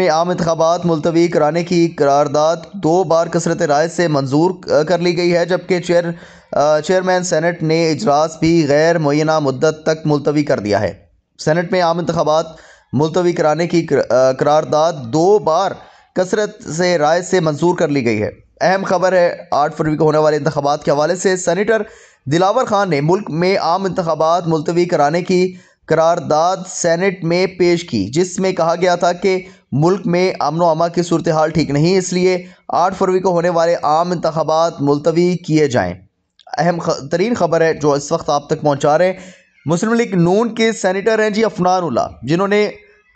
में आम इंतबात मुलतवी कराने की करारदाद दो बार कसरत राय से मंजूर कर ली गई है जबकि चेयर चेयरमैन सेनेट ने इजलास भी गैर मुना मुद्दत तक मुलतवी कर दिया है सेनेट में आम इंतबात मुलतवी कराने की करारदाद दो बार कसरत से राय से मंजूर कर ली गई है अहम खबर है आठ फरवरी को होने वाले इंतबात के हवाले से सैनिटर दिलावर खान ने मुल्क में आम इंतबात मुलतवी कराने की करारदाद सेनेट में पेश की जिसमें कहा गया था कि मुल्क में अमन अमा की सूरत हाल ठीक नहीं इसलिए आठ फरवरी को होने वाले आम इंतबात मुलतवी किए जाएँ अहम तरीन खबर है जो इस वक्त आप तक पहुँचा रहे हैं मुस्लिम लीग नून के सैनिटर हैं जी अफनान उल्ला जिन्होंने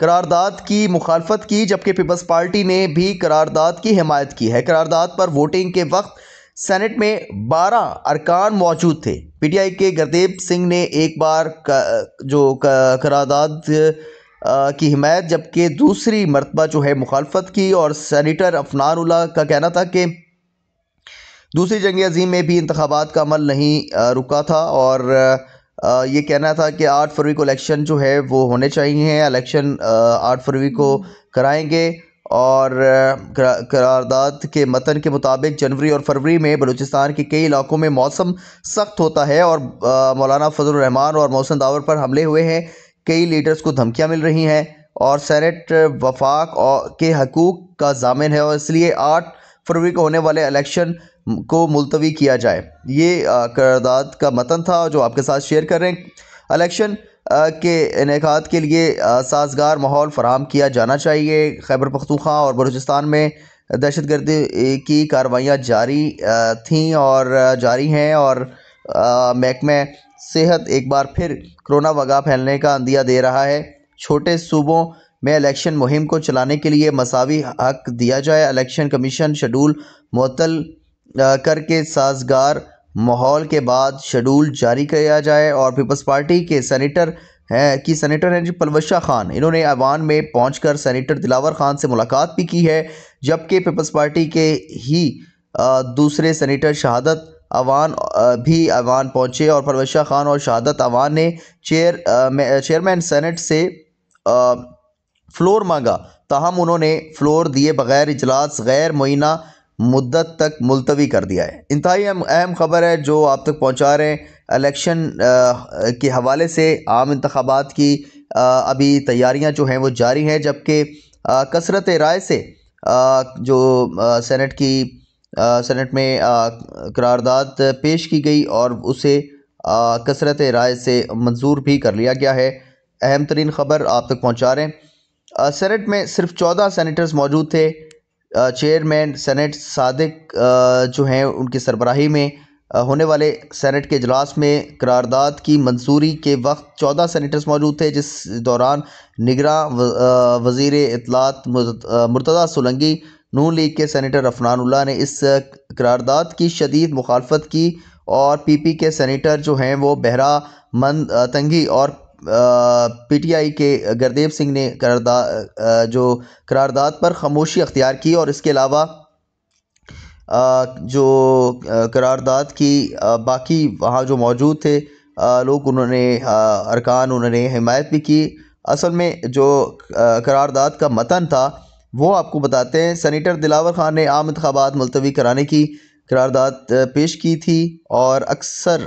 करारदाद की मुखालफत की जबकि पीपल्स पार्टी ने भी करारदाद की हिमायत की है करारदाद पर वोटिंग के वक्त सेनेट में 12 अरकान मौजूद थे पीटीआई के गुरदेव सिंह ने एक बार का, जो करारदाद की हिमायत जबकि दूसरी मरतबा जो है मुखालफत की और सैनिटर अफनानुल्ला का कहना था कि दूसरी जंग अजीम में भी इंतबात का अमल नहीं रुका था और ये कहना था कि आठ फरवरी को इलेक्शन जो है वो होने चाहिए इलेक्शन आठ फरवरी को कराएंगे और करारदाद के मतन के मुताबिक जनवरी और फरवरी में बलूचिस्तान के कई इलाकों में मौसम सख्त होता है और मौलाना फजल रहमान और मौसम दावर पर हमले हुए हैं कई लीडर्स को धमकियाँ मिल रही हैं और सैनट वफाक के हकूक़ का जामिन है और इसलिए आठ फरवरी को होने वाले इलेक्शन को मुलतवी किया जाए ये करारदाद का मतन था जो आपके साथ शेयर कर रहे हैं इलेक्शन के इनका के लिए साजगार माहौल फराम किया जाना चाहिए खैबर पख्तूखा और बलूचिस्तान में दहशत गर्दी की कार्रवाइयाँ जारी थीं और जारी हैं और महकमे सेहत एक बार फिर कोरोना वगा फैलने का अंदिया दे रहा है छोटे सूबों में इलेक्शन मुहिम को चलाने के लिए मसावी हक दिया जाए इलेक्शन कमीशन शेड्यूल मअतल करके साजगार माहौल के बाद शेड्यूल जारी किया जाए और पीपल्स पार्टी के सेनेटर हैं कि सैनिटर हैं जी पलवशा खान इन्होंने अवान में पहुंचकर सेनेटर दिलावर खान से मुलाकात भी की है जबकि पीपल्स पार्टी के ही दूसरे सेनेटर शहादत अवान भी अवान पहुंचे और परवेज खान और शहादत अवान ने चेयर चेयरमैन सेनेट से फ्लोर मांगा ताहम उन्होंने फ्लोर दिए बगैर इजलास गैर मुइना मुद्दत तक मुलतवी कर दिया है इंतहाई अहम खबर है जो आप तक पहुंचा रहे हैं इलेक्शन के हवाले से आम इंतबात की आ, अभी तैयारियां जो हैं वो जारी हैं जबकि कसरत राय से आ, जो सेनेट की सेनेट में करारदाद पेश की गई और उसे कसरत राय से मंजूर भी कर लिया गया है अहम तरीन ख़बर आप तक पहुँचा रहे हैं सेनेट में सिर्फ चौदह सैनिटर्स मौजूद थे चेयरमैन सेनेट सादिक जो हैं उनकी सरबराही में होने वाले सेनेट के अजलास में करारदाद की मंजूरी के वक्त चौदह सैनिटर्स मौजूद थे जिस दौरान निगरान वजीर इतलात मुर्तदा सोलंगी नू लीग के सैनीटर अफनानुल्ला ने इस करारदाद की शदीद मुखालफत की और पी पी के सेनेटर जो हैं वो बहरा मंद तंगी और पी टी आई के गुरदेव सिंह ने करारदा जो करारदाद पर खामोशी अख्तियार की और इसके अलावा जो करारदाद की बाकी वहाँ जो मौजूद थे लोग उन्होंने अरकान उन्होंने हमायत भी की असल में जो करारदाद का मतन था वो आपको बताते हैं सैनीटर दिलावर खान ने आम इंतबात मुलतवी कराने की करारदाद पेश की थी और अक्सर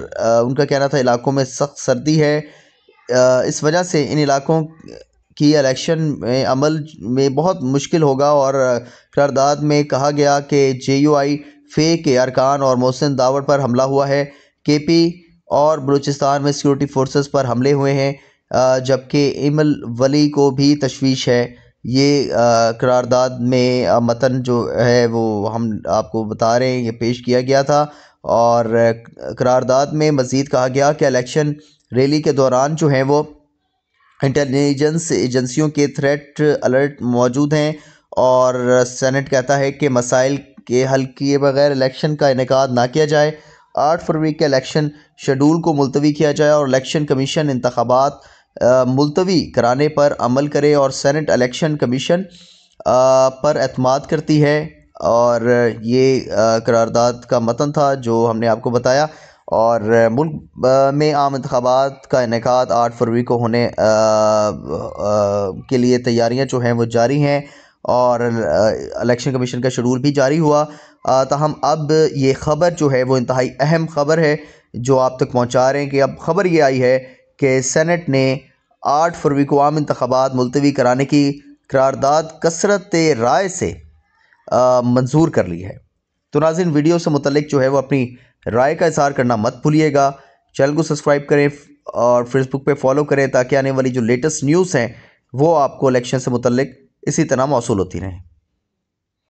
उनका कहना था इलाकों में सख्त सर्दी है इस वजह से इन इलाकों की इलेक्शन में अमल में बहुत मुश्किल होगा और करारदाद में कहा गया कि जे यू आई फे के अरकान और मोहसिन दावर पर हमला हुआ है के पी और बलूचिस्तान में सिक्योरिटी फोर्सेस पर हमले हुए हैं जबकि इमल वली को भी तशवीश है ये क़रारदाद में मतन जो है वो हम आपको बता रहे हैं ये पेश किया गया था और क़रारदाद में मज़ीद कहा गया कि इलेक्शन रैली के दौरान जो हैं वो इंटेलिजेंस एजेंसियों के थ्रेट अलर्ट मौजूद हैं और सेनेट कहता है कि मसाइल के हल किए बगैर इलेक्शन का इनका ना किया जाए आठ फरवरी के इलेक्शन शेड्यूल को मुलतवी किया जाए और इलेक्शन कमीशन इंतबात मुलतवी कराने पर अमल करे और सेनेट इलेक्शन कमीशन पर अतमाद करती है और ये करारदाद का मतन था जो हमने आपको बताया और मुल्क में आम इंतबात का इनका आठ फरवरी को होने आ, आ, के लिए तैयारियां जो हैं वो जारी हैं और इलेक्शन कमीशन का शेड्यूल भी जारी हुआ तहम अब ये ख़बर जो है वो इंतहाई अहम ख़बर है जो आप तक पहुंचा रहे हैं कि अब ख़बर ये आई है कि सेनेट ने आठ फरवरी को आम इंतबात मुलतवी कराने की करारदाद कसरत राय से मंजूर कर ली है तो नाजिन वीडियो से मतलब जो है वो अपनी राय का इजहार करना मत भूलिएगा चैनल को सब्सक्राइब करें और फेसबुक पर फॉलो करें ताकि आने वाली जो लेटेस्ट न्यूज़ हैं वो आपको इलेक्शन से मुतलिक इसी तरह मौसू होती रहें